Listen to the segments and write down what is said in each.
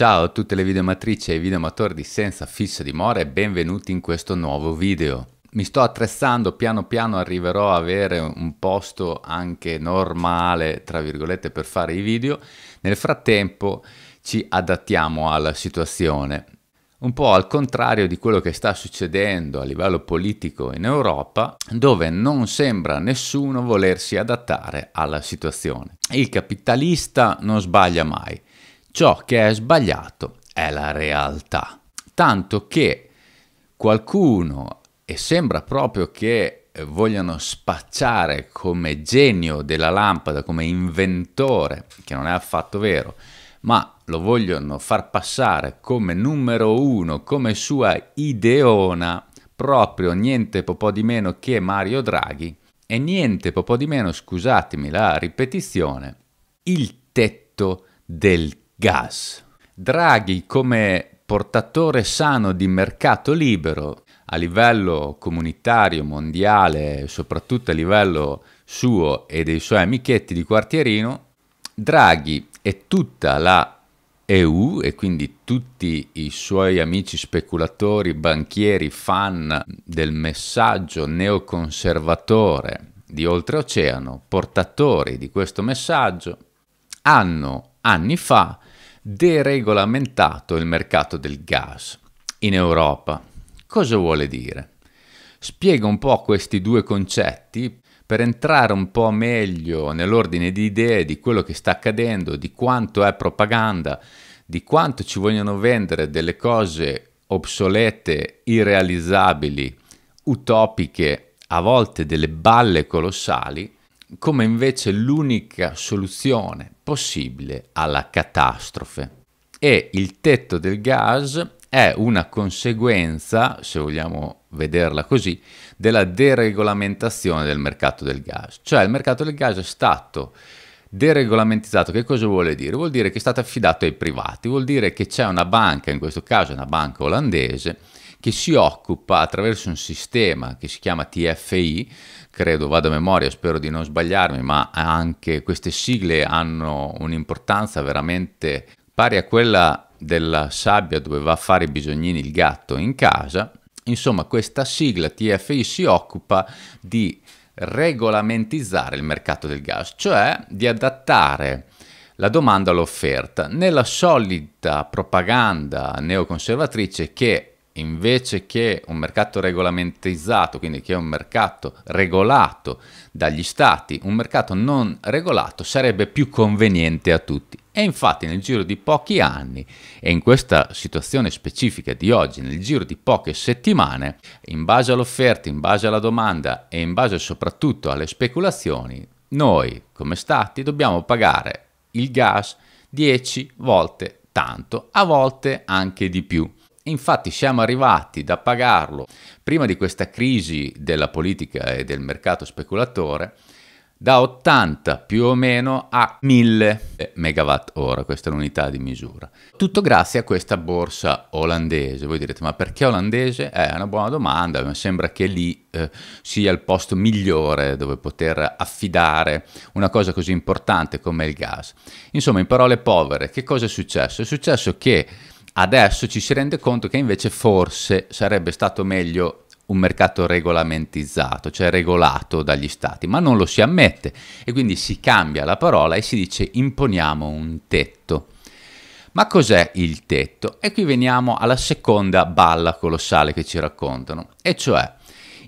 Ciao a tutte le videomatrici e videoamatori di Senza Fissa Dimora e benvenuti in questo nuovo video. Mi sto attrezzando, piano piano arriverò a avere un posto anche normale, tra virgolette, per fare i video. Nel frattempo ci adattiamo alla situazione. Un po' al contrario di quello che sta succedendo a livello politico in Europa, dove non sembra nessuno volersi adattare alla situazione. Il capitalista non sbaglia mai Ciò che è sbagliato è la realtà. Tanto che qualcuno, e sembra proprio che vogliano spacciare come genio della lampada, come inventore, che non è affatto vero, ma lo vogliono far passare come numero uno, come sua ideona, proprio niente po' di meno che Mario Draghi, e niente po' di meno, scusatemi la ripetizione, il tetto del tetto gas. Draghi come portatore sano di mercato libero a livello comunitario, mondiale, soprattutto a livello suo e dei suoi amichetti di quartierino, Draghi e tutta la EU e quindi tutti i suoi amici speculatori, banchieri, fan del messaggio neoconservatore di oltreoceano, portatori di questo messaggio, hanno anni fa deregolamentato il mercato del gas in Europa. Cosa vuole dire? Spiego un po' questi due concetti per entrare un po' meglio nell'ordine di idee di quello che sta accadendo, di quanto è propaganda, di quanto ci vogliono vendere delle cose obsolete, irrealizzabili, utopiche, a volte delle balle colossali, come invece l'unica soluzione possibile alla catastrofe. E il tetto del gas è una conseguenza, se vogliamo vederla così, della deregolamentazione del mercato del gas. Cioè il mercato del gas è stato deregolamentizzato, che cosa vuol dire? Vuol dire che è stato affidato ai privati, vuol dire che c'è una banca, in questo caso una banca olandese, che si occupa attraverso un sistema che si chiama TFI credo, vado a memoria, spero di non sbagliarmi, ma anche queste sigle hanno un'importanza veramente pari a quella della sabbia dove va a fare i bisognini il gatto in casa. Insomma, questa sigla TFI si occupa di regolamentizzare il mercato del gas, cioè di adattare la domanda all'offerta, nella solita propaganda neoconservatrice che invece che un mercato regolamentizzato, quindi che è un mercato regolato dagli stati, un mercato non regolato sarebbe più conveniente a tutti. E infatti nel giro di pochi anni, e in questa situazione specifica di oggi, nel giro di poche settimane, in base all'offerta, in base alla domanda e in base soprattutto alle speculazioni, noi come stati dobbiamo pagare il gas 10 volte tanto, a volte anche di più infatti siamo arrivati da pagarlo prima di questa crisi della politica e del mercato speculatore da 80 più o meno a 1000 megawatt-ora, questa è l'unità di misura. Tutto grazie a questa borsa olandese. Voi direte, ma perché olandese? Eh, è eh, una buona domanda, mi sembra che lì eh, sia il posto migliore dove poter affidare una cosa così importante come il gas. Insomma, in parole povere, che cosa è successo? È successo che Adesso ci si rende conto che invece forse sarebbe stato meglio un mercato regolamentizzato, cioè regolato dagli stati, ma non lo si ammette e quindi si cambia la parola e si dice imponiamo un tetto. Ma cos'è il tetto? E qui veniamo alla seconda balla colossale che ci raccontano, e cioè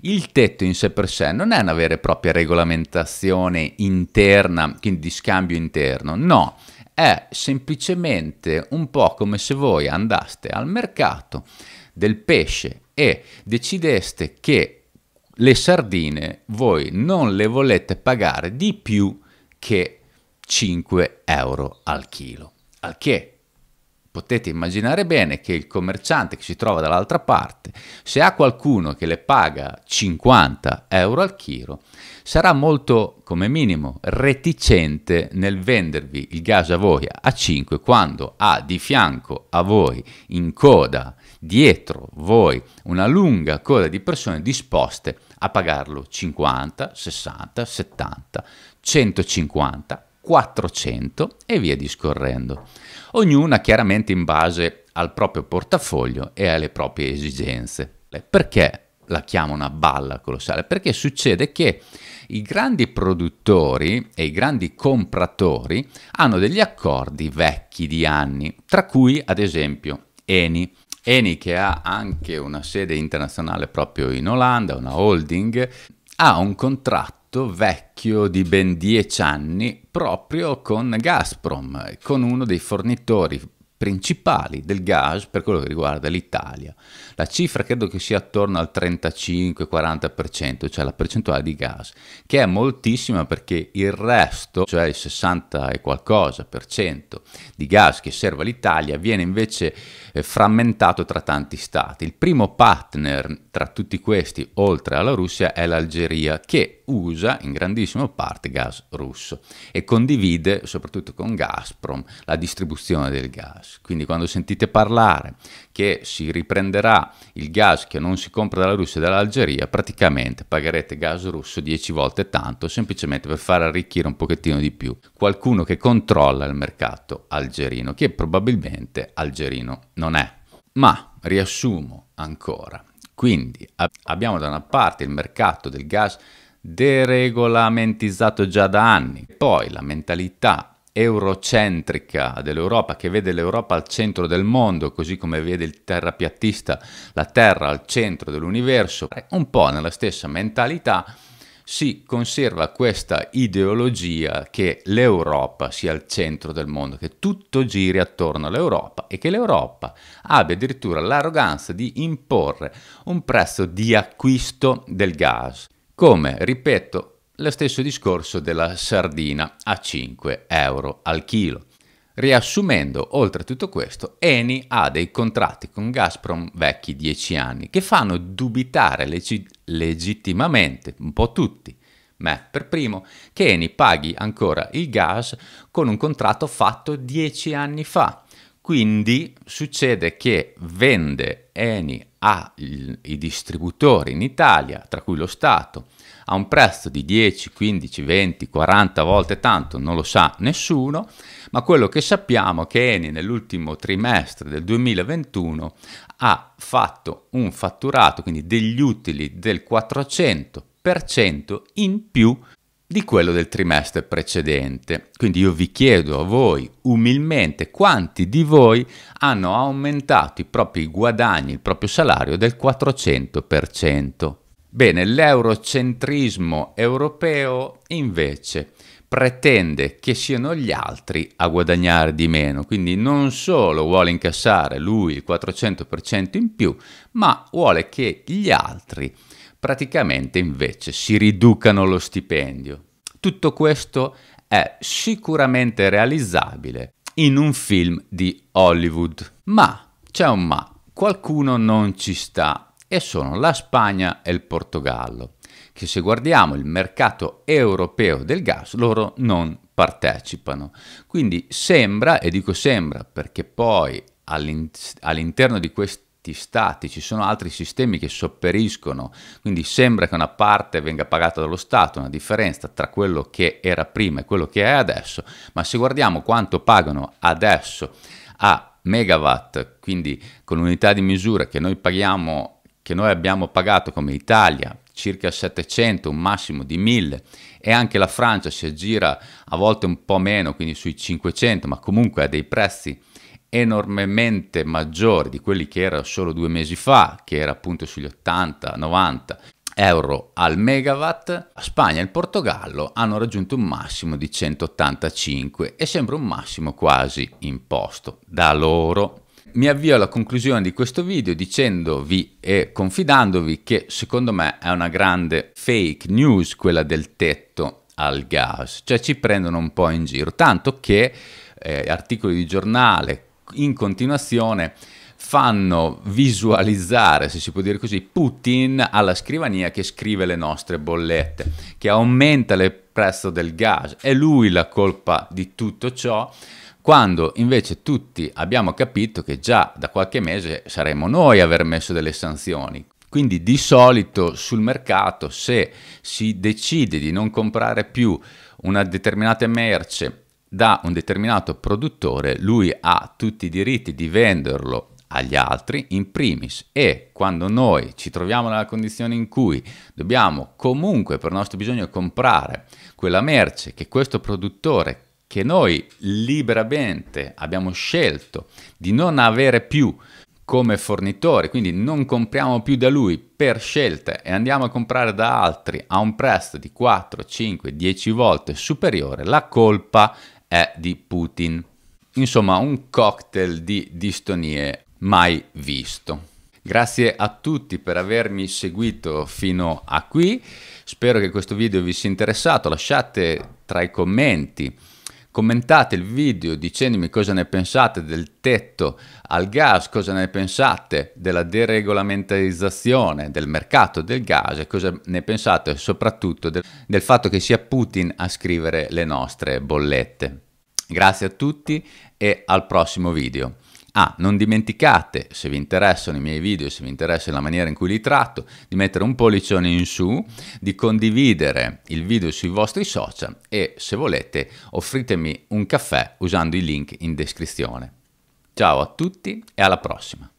il tetto in sé per sé non è una vera e propria regolamentazione interna, quindi di scambio interno, no, è semplicemente un po' come se voi andaste al mercato del pesce e decideste che le sardine voi non le volete pagare di più che 5 euro al chilo. Al che potete immaginare bene che il commerciante che si trova dall'altra parte giornate. Se ha qualcuno che le paga 50 euro al chilo, sarà molto, come minimo, reticente nel vendervi il gas a voi a 5 quando ha di fianco a voi, in coda, dietro voi, una lunga coda di persone disposte a pagarlo 50, 60, 70, 150, 400 e via discorrendo. Ognuna chiaramente in base al proprio portafoglio e alle proprie esigenze. Perché la chiamo una balla colossale? Perché succede che i grandi produttori e i grandi compratori hanno degli accordi vecchi di anni, tra cui ad esempio Eni. Eni che ha anche una sede internazionale proprio in Olanda, una holding, ha un contratto vecchio di ben 10 anni proprio con Gazprom, con uno dei fornitori principali del gas per quello che riguarda l'Italia. La cifra credo che sia attorno al 35-40%, cioè la percentuale di gas, che è moltissima perché il resto, cioè il 60 e qualcosa per cento di gas che serve all'Italia, viene invece eh, frammentato tra tanti stati. Il primo partner tra tutti questi, oltre alla Russia, è l'Algeria, che usa in grandissima parte gas russo e condivide, soprattutto con Gazprom, la distribuzione del gas. Quindi quando sentite parlare che si riprenderà il gas che non si compra dalla Russia e dall'Algeria, praticamente pagherete gas russo 10 volte tanto semplicemente per far arricchire un pochettino di più qualcuno che controlla il mercato algerino, che probabilmente algerino non è. Ma riassumo ancora. Quindi abbiamo da una parte il mercato del gas deregolamentizzato già da anni, poi la mentalità eurocentrica dell'Europa, che vede l'Europa al centro del mondo, così come vede il terrapiattista la Terra al centro dell'universo, un po' nella stessa mentalità si conserva questa ideologia che l'Europa sia al centro del mondo, che tutto giri attorno all'Europa e che l'Europa abbia addirittura l'arroganza di imporre un prezzo di acquisto del gas come, ripeto, lo stesso discorso della sardina a 5 euro al chilo. Riassumendo, oltre a tutto questo, Eni ha dei contratti con Gazprom vecchi 10 anni che fanno dubitare legi- legittimamente un po' tutti, me per primo, che Eni paghi ancora il gas con un contratto fatto 10 anni fa. Quindi succede che vende Eni ai distributori in Italia, tra cui lo Stato, a un prezzo di 10, 15, 20, 40 volte tanto non lo sa nessuno, ma quello che sappiamo è che Eni nell'ultimo trimestre del 2021 ha fatto un fatturato, quindi degli utili del 400% in più di quello del trimestre precedente. Quindi io vi chiedo a voi umilmente quanti di voi hanno aumentato i propri guadagni, il proprio salario del 400%. Bene, l'eurocentrismo europeo invece pretende che siano gli altri a guadagnare di meno, quindi non solo vuole incassare lui il 400% in più, ma vuole che gli altri praticamente invece si riducano lo stipendio. Tutto questo è sicuramente realizzabile in un film di Hollywood. Ma c'è un ma, qualcuno non ci sta e sono la Spagna e il Portogallo, che se guardiamo il mercato europeo del gas loro non partecipano. Quindi sembra, e dico sembra perché poi all'interno di questi stati, ci sono altri sistemi che sopperiscono, quindi sembra che una parte venga pagata dallo Stato, una differenza tra quello che era prima e quello che è adesso, ma se guardiamo quanto pagano adesso a megawatt, quindi con unità di misura che noi paghiamo che noi abbiamo pagato come Italia circa 700, un massimo di 1000 e anche la Francia si aggira a volte un po' meno, quindi sui 500, ma comunque a dei prezzi enormemente maggiori di quelli che era solo due mesi fa, che era appunto sugli 80-90 euro al megawatt, Spagna e il Portogallo hanno raggiunto un massimo di 185 e sembra un massimo quasi imposto da loro mi avvio alla conclusione di questo video dicendovi e confidandovi che secondo me è una grande fake news quella del tetto al gas, cioè ci prendono un po' in giro, tanto che eh, articoli di giornale in continuazione fanno visualizzare, se si può dire così, Putin alla scrivania che scrive le nostre bollette, che aumenta il prezzo del gas, è lui la colpa di tutto ciò quando invece tutti abbiamo capito che già da qualche mese saremo noi a aver messo delle sanzioni. Quindi di solito sul mercato se si decide di non comprare più una determinata merce da un determinato produttore, lui ha tutti i diritti di venderlo agli altri in primis e quando noi ci troviamo nella condizione in cui dobbiamo comunque per nostro bisogno comprare quella merce che questo produttore che noi liberamente abbiamo scelto di non avere più come fornitore, quindi non compriamo più da lui per scelta e andiamo a comprare da altri a un prezzo di 4, 5, 10 volte superiore, la colpa è di Putin. Insomma, un cocktail di distonie mai visto. Grazie a tutti per avermi seguito fino a qui, spero che questo video vi sia interessato, lasciate tra i commenti Commentate il video dicendomi cosa ne pensate del tetto al gas, cosa ne pensate della deregolamentarizzazione del mercato del gas e cosa ne pensate soprattutto del, del fatto che sia Putin a scrivere le nostre bollette. Grazie a tutti e al prossimo video. Ah, non dimenticate, se vi interessano i miei video, se vi interessa la maniera in cui li tratto, di mettere un pollicione in su, di condividere il video sui vostri social e se volete offritemi un caffè usando i link in descrizione. Ciao a tutti e alla prossima!